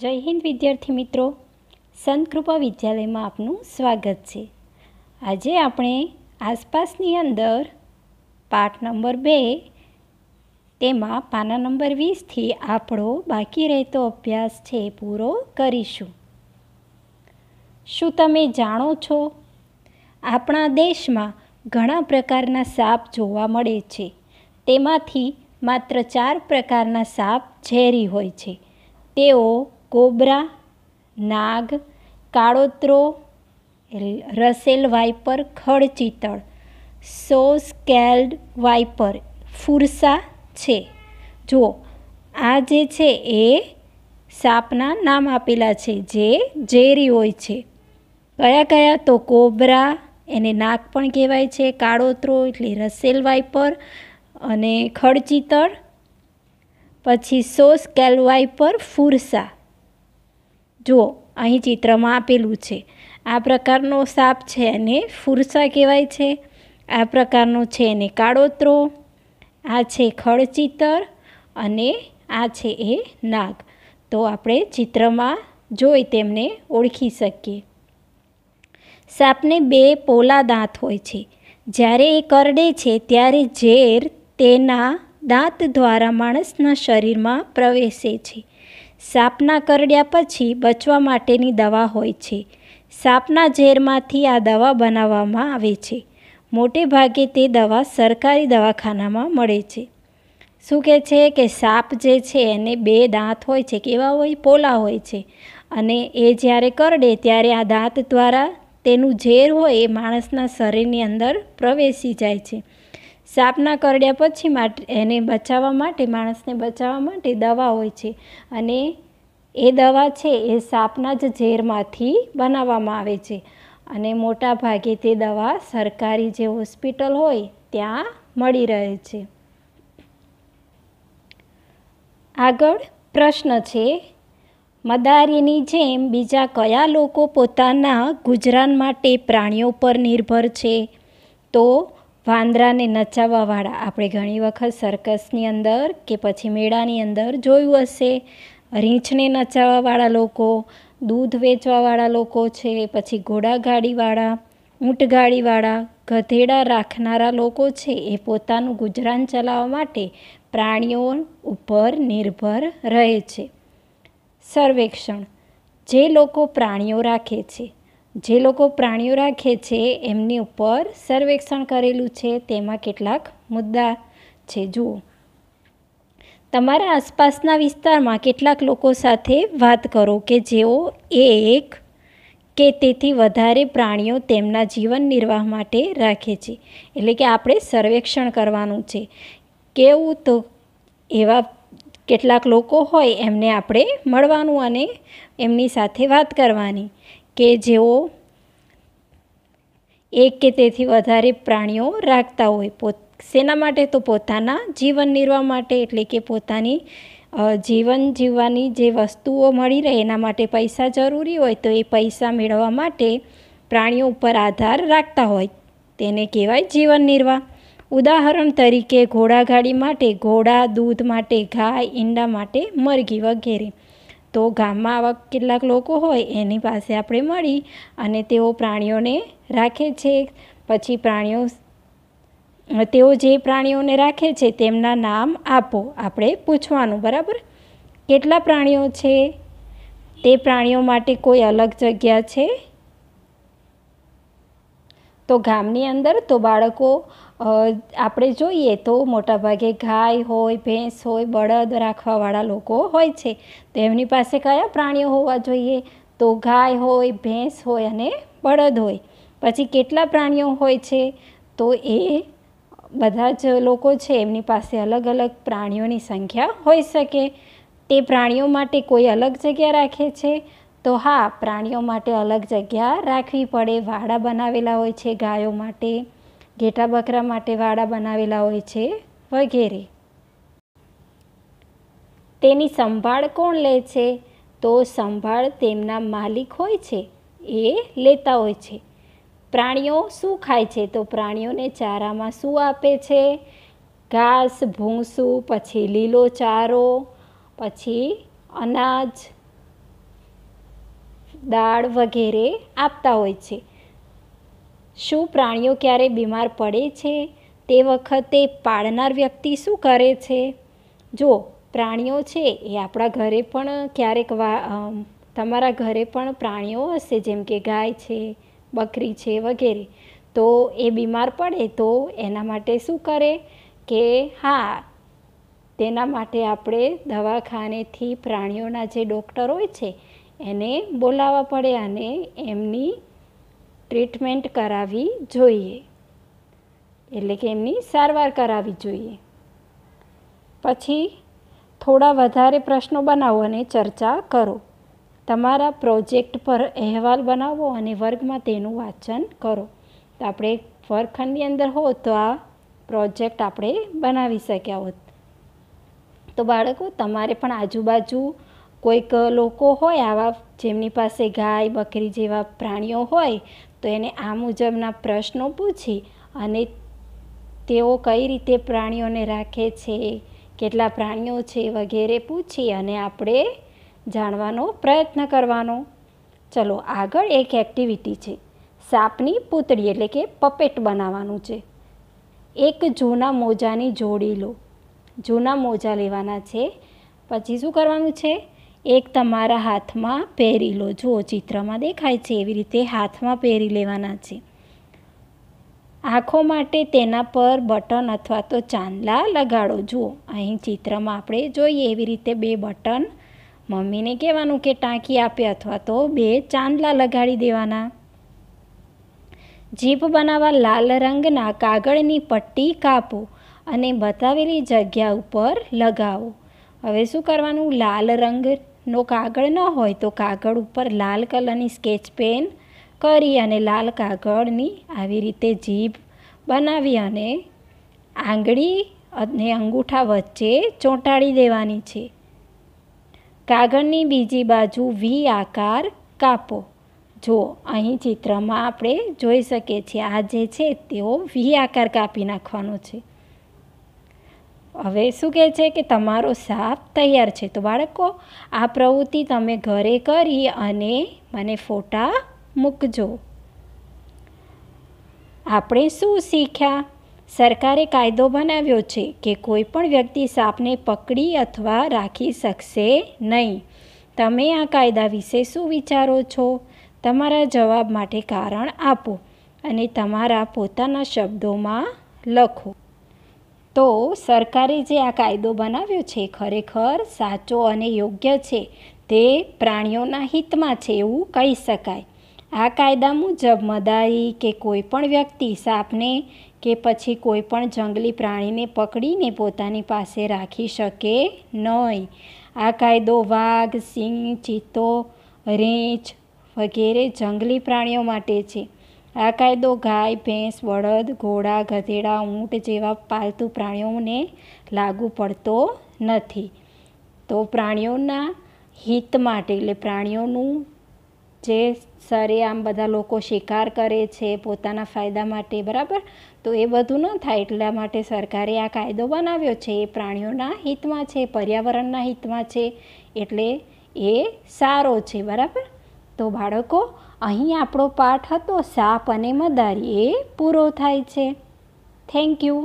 જય હિન્દ વિદ્યાર્થી મિત્રો સંતકૃપા વિદ્યાલયમાં આપનું સ્વાગત છે આજે આપણે આસપાસની અંદર પાઠ નંબર બે તેમાં પાના નંબર વીસથી આપણો બાકી રહેતો અભ્યાસ છે પૂરો કરીશું શું તમે જાણો છો આપણા દેશમાં ઘણા પ્રકારના સાપ જોવા મળે છે તેમાંથી માત્ર ચાર પ્રકારના સાપ ઝેરી હોય છે તેઓ કોબ્રા નાગ કાળોતરો રસેલ વાઇપર ખડચિતળ સો સ્કેલ્ડ વાઇપર ફુરસા છે જુઓ આ જે છે એ સાપના નામ આપેલા છે જે ઝેરી હોય છે કયા કયા તો કોબ્રા એને નાક પણ કહેવાય છે કાળોત્રો એટલે રસેલ વાઇપર અને ખડચિતળ પછી સો સ્કેલ વાઇપર ફુરસા જુઓ અહીં ચિત્રમાં આપેલું છે આ પ્રકારનો સાપ છે એને ફુરસા કહેવાય છે આ પ્રકારનો છે એને કાળોત્રો આ છે ખડચિતર અને આ છે એ નાગ તો આપણે ચિત્રમાં જોઈ તેમને ઓળખી શકીએ સાપને બે પોલા દાંત હોય છે જ્યારે એ કરડે છે ત્યારે ઝેર તેના દાંત દ્વારા માણસના શરીરમાં પ્રવેશે છે સાપના કરડ્યા પછી બચવા માટેની દવા હોય છે સાપના ઝેરમાંથી આ દવા બનાવવામાં આવે છે મોટે ભાગે તે દવા સરકારી દવાખાનામાં મળે છે શું કહે છે કે સાપ જે છે એને બે દાંત હોય છે કેવા હોય પોલા હોય છે અને એ જ્યારે કરડે ત્યારે આ દાંત દ્વારા તેનું ઝેર હોય એ માણસના શરીરની અંદર પ્રવેશી જાય છે સાપના કરડ્યા પછી માટે એને બચાવવા માટે માણસને બચાવવા માટે દવા હોય છે અને એ દવા છે એ સાપના જ ઝેરમાંથી બનાવવામાં આવે છે અને મોટા ભાગે તે દવા સરકારી જે હોસ્પિટલ હોય ત્યાં મળી રહે છે આગળ પ્રશ્ન છે મદારીની જેમ બીજા કયા લોકો પોતાના ગુજરાન માટે પ્રાણીઓ પર નિર્ભર છે તો વાંદરાને નચાવવાવાળા આપણે ઘણી વખત સર્કસની અંદર કે પછી મેળાની અંદર જોયું હશે રીંછને નચાવવાવાળા લોકો દૂધ વેચવાવાળા લોકો છે પછી ઘોડાગાડીવાળા ઊંટગાડીવાળા ગધેડા રાખનારા લોકો છે એ પોતાનું ગુજરાન ચલાવવા માટે પ્રાણીઓ ઉપર નિર્ભર રહે છે સર્વેક્ષણ જે લોકો પ્રાણીઓ રાખે છે જે લોકો પ્રાણીઓ રાખે છે એમની ઉપર સર્વેક્ષણ કરેલું છે તેમાં કેટલાક મુદ્દા છે જુઓ તમારા આસપાસના વિસ્તારમાં કેટલાક લોકો સાથે વાત કરો કે જેઓ એક કે તેથી વધારે પ્રાણીઓ તેમના જીવન નિર્વાહ માટે રાખે છે એટલે કે આપણે સર્વેક્ષણ કરવાનું છે કેવું તો એવા કેટલાક લોકો હોય એમને આપણે મળવાનું અને એમની સાથે વાત કરવાની કે જેઓ એક કે તેથી વધારે પ્રાણીઓ રાખતા હોય પોત શેના માટે તો પોતાના જીવન નિર્વાહ માટે એટલે કે પોતાની જીવન જીવવાની જે વસ્તુઓ મળી રહે એના માટે પૈસા જરૂરી હોય તો એ પૈસા મેળવવા માટે પ્રાણીઓ ઉપર આધાર રાખતા હોય તેને કહેવાય જીવન નિર્વાહ ઉદાહરણ તરીકે ઘોડાગાડી માટે ઘોડા દૂધ માટે ગાય ઈંડા માટે મરઘી વગેરે તો ગામમાં આવા કેટલાક લોકો હોય એની પાસે આપણે મળી અને તેઓ પ્રાણીઓને રાખે છે પછી પ્રાણીઓ તેઓ જે પ્રાણીઓને રાખે છે તેમના નામ આપો આપણે પૂછવાનું બરાબર કેટલા પ્રાણીઓ છે તે પ્રાણીઓ માટે કોઈ અલગ જગ્યા છે તો ગામની અંદર તો બાળકો આપણે જોઈએ તો મોટાભાગે ગાય હોય ભેંસ હોય બળદ રાખવાવાળા લોકો હોય છે તો એમની પાસે કયા પ્રાણીઓ હોવા જોઈએ તો ગાય હોય ભેંસ હોય અને બળદ હોય પછી કેટલા પ્રાણીઓ હોય છે તો એ બધા જ લોકો છે એમની પાસે અલગ અલગ પ્રાણીઓની સંખ્યા હોઈ શકે તે પ્રાણીઓ માટે કોઈ અલગ જગ્યા રાખે છે તો હા પ્રાણીઓ માટે અલગ જગ્યા રાખવી પડે વાડા બનાવેલા હોય છે ગાયો માટે ઘેટા બકરા માટે વાડા બનાવેલા હોય છે વગેરે તેની સંભાળ કોણ લે છે તો સંભાળ તેમના માલિક હોય છે એ લેતા હોય છે પ્રાણીઓ શું ખાય છે તો પ્રાણીઓને ચારામાં શું આપે છે ઘાસ ભૂંસું પછી લીલો ચારો પછી અનાજ દાળ વગેરે આપતા હોય છે શું પ્રાણીઓ ક્યારે બીમાર પડે છે તે વખતે પાળનાર વ્યક્તિ શું કરે છે જો પ્રાણીઓ છે એ આપણા ઘરે પણ ક્યારેક વા તમારા ઘરે પણ પ્રાણીઓ હશે જેમ કે ગાય છે બકરી છે વગેરે તો એ બીમાર પડે તો એના માટે શું કરે કે હા તેના માટે આપણે દવાખાનેથી પ્રાણીઓના જે ડૉક્ટર હોય છે એને બોલાવવા પડે અને એમની ટ્રીટમેન્ટ કરાવવી જોઈએ એટલે કે એમની સારવાર કરાવી જોઈએ પછી થોડા વધારે પ્રશ્નો બનાવો અને ચર્ચા કરો તમારા પ્રોજેક્ટ પર અહેવાલ બનાવો અને વર્ગમાં તેનું વાંચન કરો તો આપણે વર્ગખંડની અંદર હોત તો આ પ્રોજેક્ટ આપણે બનાવી શક્યા હોત તો બાળકો તમારે પણ આજુબાજુ કોઈક લોકો હોય આવા જેમની પાસે ગાય બકરી જેવા પ્રાણીઓ હોય તો એને આ મુજબના પ્રશ્નો પૂછી અને તેઓ કઈ રીતે પ્રાણીઓને રાખે છે કેટલા પ્રાણીઓ છે વગેરે પૂછી અને આપણે જાણવાનો પ્રયત્ન કરવાનો ચલો આગળ એક એક્ટિવિટી છે સાપની પૂતળી એટલે કે પપેટ બનાવવાનું છે એક જૂના મોજાની જોડી લો જૂના મોજા લેવાના છે પછી શું કરવાનું છે એક તમારા હાથમાં પહેરી લો જુઓ ચિત્રમાં દેખાય છે એવી રીતે હાથમાં પહેરી લેવાના છે આંખો માટે તેના પર બટન અથવા તો ચાંદલા લગાડો જુઓ અહીં ચિત્રમાં આપણે જોઈએ એવી રીતે બે બટન મમ્મીને કહેવાનું કે ટાંકી આપે અથવા તો બે ચાંદલા લગાડી દેવાના જીભ બનાવવા લાલ રંગના કાગળની પટ્ટી કાપો અને બતાવેલી જગ્યા ઉપર લગાવો હવે શું કરવાનું લાલ રંગ નો કાગળ ન હોય તો કાગળ ઉપર લાલ કલરની સ્કેચ પેન કરી અને લાલ કાગળની આવી રીતે જીભ બનાવી અને આંગળી અને અંગૂઠા વચ્ચે ચોંટાડી દેવાની છે કાગળની બીજી બાજુ વી આકાર કાપો જો અહીં ચિત્રમાં આપણે જોઈ શકીએ છીએ આ જે છે તેઓ વી આકાર કાપી નાખવાનો છે હવે શું કહે છે કે તમારો સાપ તૈયાર છે તો બાળકો આ પ્રવૃત્તિ તમે ઘરે કરી અને મને ફોટા મૂકજો આપણે શું શીખ્યા સરકારે કાયદો બનાવ્યો છે કે કોઈ પણ વ્યક્તિ સાપને પકડી અથવા રાખી શકશે નહીં તમે આ કાયદા વિશે શું વિચારો છો તમારા જવાબ માટે કારણ આપો અને તમારા પોતાના શબ્દોમાં લખો તો સરકારે જે આ કાયદો બનાવ્યો છે ખરેખર સાચો અને યોગ્ય છે તે પ્રાણીઓના હિતમાં છે એવું કહી શકાય આ કાયદા મુજબ મદારી કે કોઈ પણ વ્યક્તિ સાપને કે પછી કોઈ પણ જંગલી પ્રાણીને પકડીને પોતાની પાસે રાખી શકે નહીં આ કાયદો વાઘ સિંહ ચિત્તો રીંછ વગેરે જંગલી પ્રાણીઓ માટે છે આ કાયદો ગાય ભેંસ બળદ ઘોડા ગધેડા ઊંટ જેવા પાલતુ પ્રાણીઓને લાગુ પડતો નથી તો પ્રાણીઓના હિત માટે એટલે પ્રાણીઓનું જે સરેઆમ બધા લોકો શિકાર કરે છે પોતાના ફાયદા માટે બરાબર તો એ બધું ન થાય એટલા માટે સરકારે આ કાયદો બનાવ્યો છે એ પ્રાણીઓના હિતમાં છે પર્યાવરણના હિતમાં છે એટલે એ સારો છે બરાબર તો બાળકો અહીં આપણો પાઠ હતો સાપ અને મદારી એ પૂરો થાય છે થેન્ક યુ